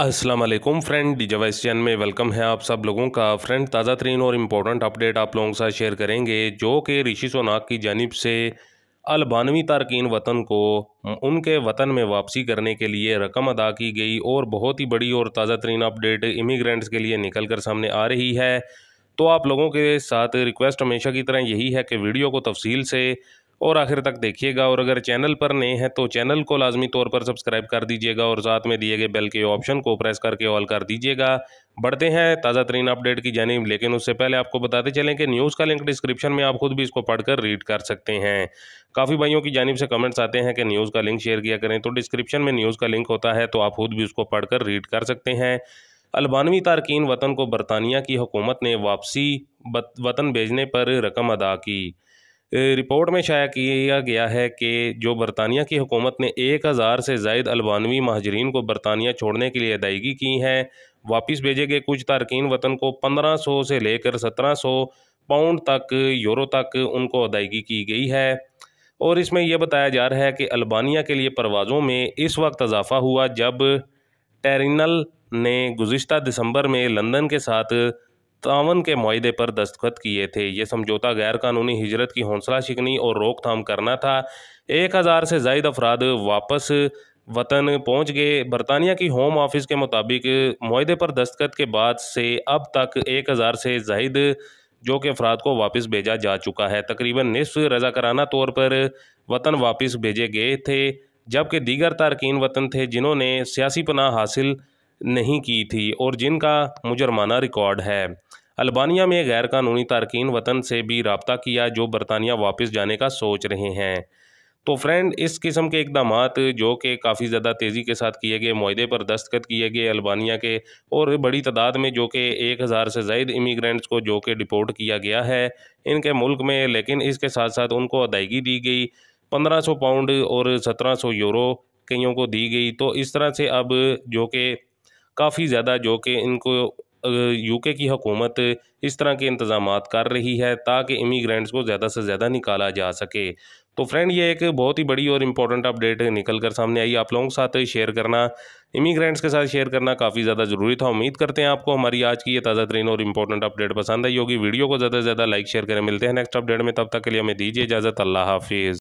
अस्सलाम वालेकुम friend D जवाइस चैन में वेलकम है आप सब लोगों का फ्रेंड ताज़ा तरीन और इम्पोर्टेंट अपडेट आप लोगों के साथ शेयर करेंगे जो कि ऋषि सोनाक की जानब से अलबानवी तारकिन वतन को उनके वतन में वापसी करने के लिए रकम अदा की गई और बहुत ही बड़ी और ताज़ा तरीन अपडेट इमिग्रेंट्स के लिए निकल कर सामने आ रही है तो आप लोगों के साथ रिक्वेस्ट हमेशा की तरह यही है कि वीडियो को तफसील से और आखिर तक देखिएगा और अगर चैनल पर नए हैं तो चैनल को लाजमी तौर पर सब्सक्राइब कर दीजिएगा और साथ में दिए गए बेल के ऑप्शन को प्रेस करके ऑल कर दीजिएगा बढ़ते हैं ताज़ा तरीन अपडेट की जानी लेकिन उससे पहले आपको बताते चलें कि न्यूज़ का लिंक डिस्क्रिप्शन में आप खुद भी इसको पढ़कर रीड कर सकते हैं काफ़ी भाइयों की जानब से कमेंट्स आते हैं कि न्यूज़ का लिंक शेयर किया करें तो डिस्क्रिप्शन में न्यूज़ का लिंक होता है तो आप खुद भी उसको पढ़कर रीड कर सकते हैं अलबानवी तारकिन वतन को बरतानिया की हुकूमत ने वापसी वतन भेजने पर रकम अदा की रिपोर्ट में शाया किया गया है कि जो बरतानिया की हुकूमत ने एक हज़ार से जायद अलबानवी महाजरीन को बरतानिया छोड़ने के लिए अदायगी की है वापस भेजे गए कुछ तारकिन वतन को पंद्रह सौ से लेकर सत्रह सौ पाउंड तक यूरो तक उनको अदायगी की गई है और इसमें यह बताया जा रहा है कि अल्बानिया के लिए परवाज़ों में इस वक्त इजाफा हुआ जब टेरिनल ने गुज्त दिसंबर में लंदन के साथ तावन के माहे पर दस्तखत किए थे ये समझौता गैरकानूनी हिजरत की हौसला शिकनी और रोकथाम करना था एक हज़ार से जायद अफराद वापस वतन पहुंच गए बरतानिया की होम ऑफिस के मुताबिक माहे पर दस्तखत के बाद से अब तक एक हज़ार से जायद जो कि अफराद को वापस भेजा जा चुका है तकरीबन निसफ रजाकाराना तौर पर वतन वापस भेजे गए थे जबकि दीगर तारकिन वतन थे जिन्होंने सियासी पनाह हासिल नहीं की थी और जिनका मुजरमाना रिकॉर्ड है अल्बानिया में गैर कानूनी तारकिन वतन से भी रबता किया जो बरतानिया वापस जाने का सोच रहे हैं तो फ्रेंड इस किस्म के इकदाम जो कि काफ़ी ज़्यादा तेज़ी के साथ किए गए माहदे पर दस्तखत किए गए अल्बानिया के और बड़ी तादाद में जो कि एक हज़ार से जायद इमिग्रेंट्स को जो कि डिपोर्ट किया गया है इनके मुल्क में लेकिन इसके साथ साथ उनको अदायगी दी गई पंद्रह सौ पाउंड और सत्रह सौ यूरो कईयों को दी गई तो इस तरह से अब जो कि काफ़ी ज़्यादा जो कि इनको यूके की हुकूमत इस तरह के इंतज़ाम कर रही है ताकि इमीग्रेंट्स को ज़्यादा से ज़्यादा निकाला जा सके तो फ्रेंड ये एक बहुत ही बड़ी और इम्पॉर्टेंट अपडेट निकल कर सामने आई आप लोगों के साथ शेयर करना इमीग्रेंट्स के साथ शेयर करना काफ़ी ज़्यादा ज़रूरी था उम्मीद करते हैं आपको हमारी आज की ये ताज़ा तरीन और इम्पोर्टेंट अपडेट पसंद आई होगी वीडियो को ज़्यादा से ज़्यादा लाइक शेयर करें मिलते हैं नेक्स्ट अपडेट में तब तक के लिए हमें दीजिए इजाज़त अल्लाह हाफिज़